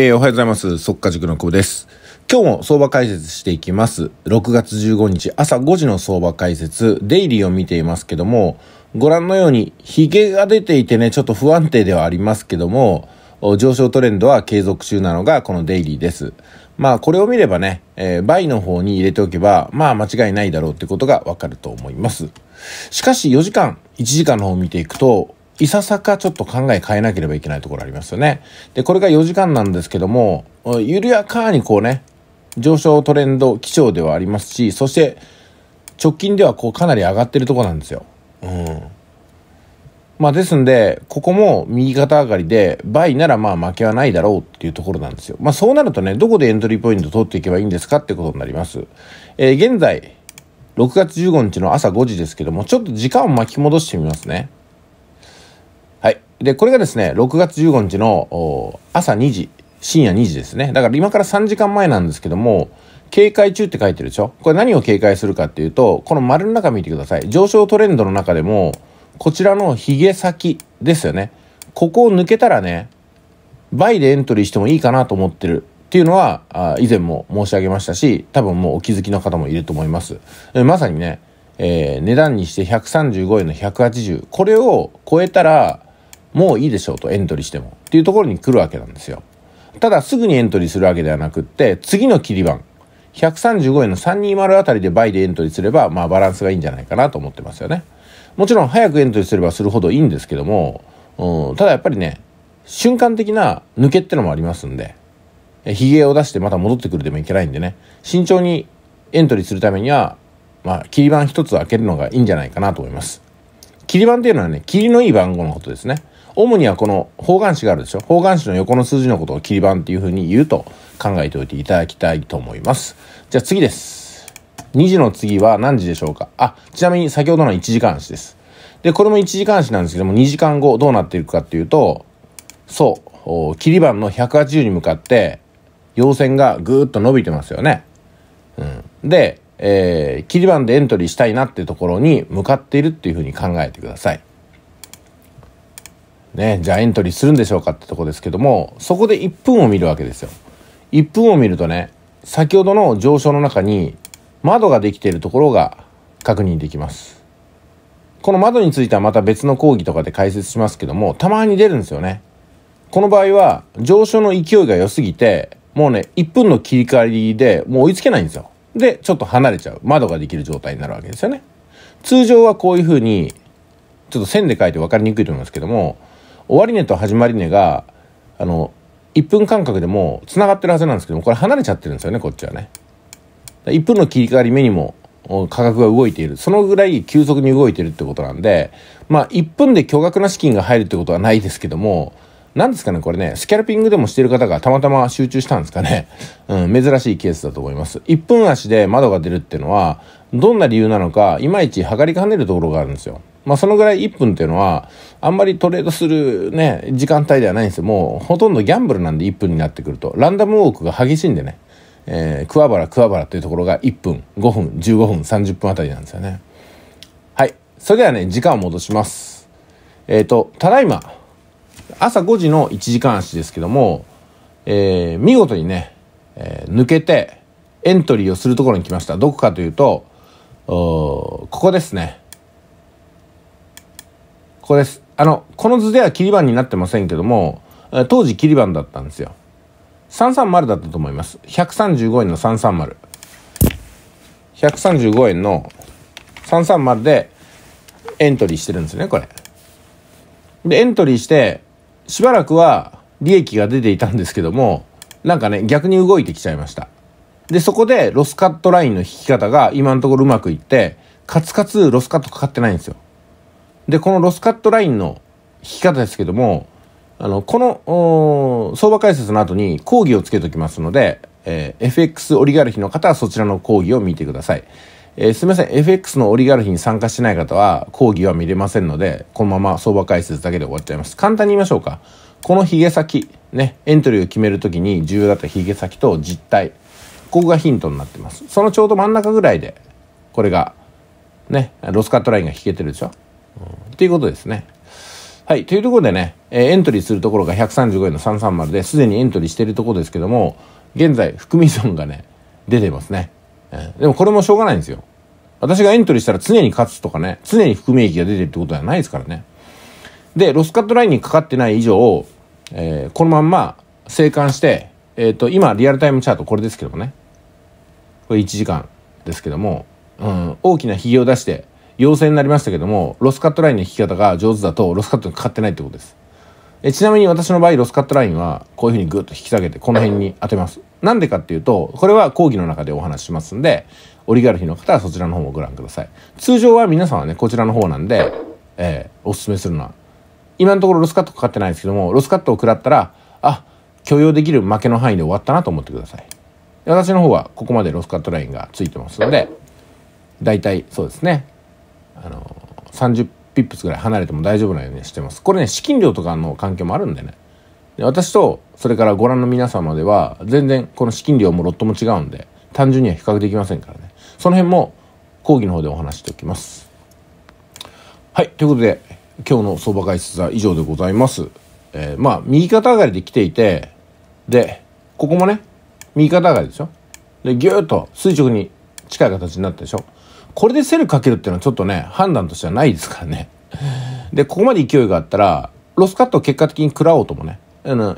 えー、おはようございます。速稼塾の久保です。今日も相場解説していきます。6月15日朝5時の相場解説、デイリーを見ていますけども、ご覧のように、ヒゲが出ていてね、ちょっと不安定ではありますけども、上昇トレンドは継続中なのがこのデイリーです。まあこれを見ればね、えー、バの方に入れておけば、まあ間違いないだろうってことがわかると思います。しかし4時間、1時間の方を見ていくと、いささかちょっと考え変えなければいけないところありますよね。で、これが4時間なんですけども、緩やかにこうね、上昇トレンド基調ではありますし、そして直近ではこうかなり上がってるとこなんですよ。うん。まあですんで、ここも右肩上がりで、倍ならまあ負けはないだろうっていうところなんですよ。まあそうなるとね、どこでエントリーポイント取っていけばいいんですかってことになります。えー、現在、6月15日の朝5時ですけども、ちょっと時間を巻き戻してみますね。で、これがですね、6月15日の朝2時、深夜2時ですね。だから今から3時間前なんですけども、警戒中って書いてるでしょこれ何を警戒するかっていうと、この丸の中見てください。上昇トレンドの中でも、こちらの髭先ですよね。ここを抜けたらね、倍でエントリーしてもいいかなと思ってるっていうのは、あ以前も申し上げましたし、多分もうお気づきの方もいると思います。えまさにね、えー、値段にして135円の180。これを超えたら、もういいでしょうとエントリーしてもっていうところに来るわけなんですよ。ただすぐにエントリーするわけではなくって次の切り番135円の320あたりで倍でエントリーすればまあバランスがいいんじゃないかなと思ってますよね。もちろん早くエントリーすればするほどいいんですけども、うん、ただやっぱりね瞬間的な抜けってのもありますんでヒゲを出してまた戻ってくるでもいけないんでね慎重にエントリーするためにはまあ切り板一つ開けるのがいいんじゃないかなと思います。切り番っていうのはね切りのいい番号のことですね。主にはこの方眼紙があるでしょ方眼紙の横の数字のことを切り板っていうふうに言うと考えておいていただきたいと思います。じゃあ次です。2時の次は何時でしょうかあ、ちなみに先ほどの1時間足です。で、これも1時間足なんですけども、2時間後どうなっていくかっていうと、そう、切り板の180に向かって、陽線がぐーっと伸びてますよね。うん。で、えー、切り板でエントリーしたいなってところに向かっているっていうふうに考えてください。ね、じゃあエントリーするんでしょうかってとこですけども、そこで1分を見るわけですよ。1分を見るとね、先ほどの上昇の中に窓ができているところが確認できます。この窓についてはまた別の講義とかで解説しますけども、たまに出るんですよね。この場合は上昇の勢いが良すぎて、もうね、1分の切り替わりでもう追いつけないんですよ。で、ちょっと離れちゃう。窓ができる状態になるわけですよね。通常はこういう風に、ちょっと線で書いて分かりにくいと思いますけども、終値と始まり値があの1分間隔でもつながってるはずなんですけどもこれ離れちゃってるんですよねこっちはね1分の切り替わり目にも価格が動いているそのぐらい急速に動いてるってことなんでまあ1分で巨額な資金が入るってことはないですけども何ですかね、これね、スキャルピングでもしてる方がたまたま集中したんですかね。うん、珍しいケースだと思います。1分足で窓が出るっていうのは、どんな理由なのか、いまいち測りかねるところがあるんですよ。まあ、そのぐらい1分っていうのは、あんまりトレードするね、時間帯ではないんですよ。もう、ほとんどギャンブルなんで1分になってくると、ランダムウォークが激しいんでね、えー、桑原桑原っていうところが1分、5分、15分、30分あたりなんですよね。はい。それではね、時間を戻します。えっ、ー、と、ただいま、朝5時の1時間足ですけども、えー、見事にね、えー、抜けてエントリーをするところに来ました。どこかというと、ここですね。ここです。あの、この図では切り板になってませんけども、当時切り板だったんですよ。330だったと思います。135円の330。135円の330でエントリーしてるんですね、これ。で、エントリーして、しばらくは利益が出ていたんですけども、なんかね、逆に動いてきちゃいました。で、そこでロスカットラインの引き方が今のところうまくいって、カツカツロスカットかかってないんですよ。で、このロスカットラインの引き方ですけども、あの、この、相場解説の後に講義をつけておきますので、えー、FX オリガルヒの方はそちらの講義を見てください。えー、すみません、FX のオリガルヒに参加してない方は、講義は見れませんので、このまま相場解説だけで終わっちゃいます。簡単に言いましょうか。このヒゲ先、ね、エントリーを決めるときに重要だったヒゲ先と実体。ここがヒントになってます。そのちょうど真ん中ぐらいで、これが、ね、ロスカットラインが引けてるでしょ、うん、っていうことですね。はい。というところでね、えー、エントリーするところが135円の330で、すでにエントリーしてるところですけども、現在、含み損がね、出てますね。えでもこれもしょうがないんですよ。私がエントリーしたら常に勝つとかね、常に含み益が出てるってことではないですからね。で、ロスカットラインにかかってない以上、えー、このまんま生還して、えっ、ー、と、今、リアルタイムチャートこれですけどもね、これ1時間ですけども、うん、大きなひげを出して、陽性になりましたけども、ロスカットラインの引き方が上手だと、ロスカットにかかってないってことです。えちなみに私の場合、ロスカットラインは、こういうふうにグッと引き下げて、この辺に当てます。なんでかっていうと、これは講義の中でお話しますんで、オリガルヒの方はそちらの方もご覧ください通常は皆さんはねこちらの方なんで、えー、おすすめするのは今のところロスカットかかってないんですけどもロスカットを食らったらあ許容できる負けの範囲で終わったなと思ってください私の方はここまでロスカットラインがついてますのでだいたいそうですねあの30ピップスぐらい離れても大丈夫なようにしてますこれね資金量とかの関係もあるんでねで私とそれからご覧の皆様では全然この資金量もロットも違うんで単純には比較できませんからねその辺も講義の方でお話しておきます。はい、ということで、今日の相場解説は以上でございます。えー、まあ、右肩上がりで来ていて、で、ここもね、右肩上がりでしょで、ぎゅーっと垂直に近い形になったでしょこれでセルかけるっていうのはちょっとね、判断としてはないですからね。で、ここまで勢いがあったら、ロスカットを結果的に食らおうともね、あの、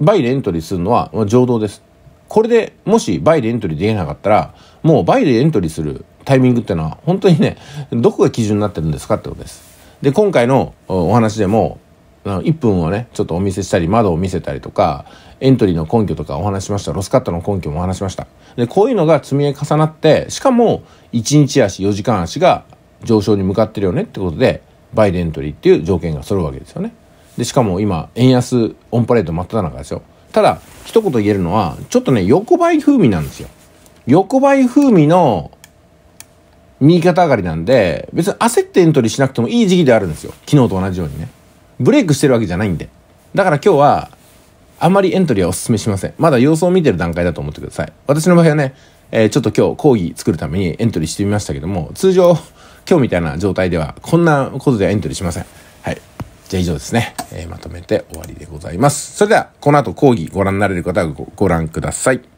バイでエントリーするのは、まあ、上道です。これでもしバイでエントリーできなかったら、もうデでエントリーするタイミングってのは本当にねどこが基準になってるんですかってことです。で今回のお話でも1分をねちょっとお見せしたり窓を見せたりとかエントリーの根拠とかお話しましたロスカットの根拠もお話しましたでこういうのが積み重なってしかも1日足4時間足が上昇に向かってるよねってことでバイデントリーっていう条件が揃うわけですよねでしかも今円安オンパレード真っだ中ですよただ一言言えるのはちょっとね横ばい風味なんですよ横ばい風味の右肩上がりなんで、別に焦ってエントリーしなくてもいい時期であるんですよ。昨日と同じようにね。ブレイクしてるわけじゃないんで。だから今日は、あまりエントリーはお勧めしません。まだ様子を見てる段階だと思ってください。私の場合はね、えー、ちょっと今日講義作るためにエントリーしてみましたけども、通常、今日みたいな状態では、こんなことではエントリーしません。はい。じゃあ以上ですね。えー、まとめて終わりでございます。それでは、この後講義ご覧になれる方はごご覧ください。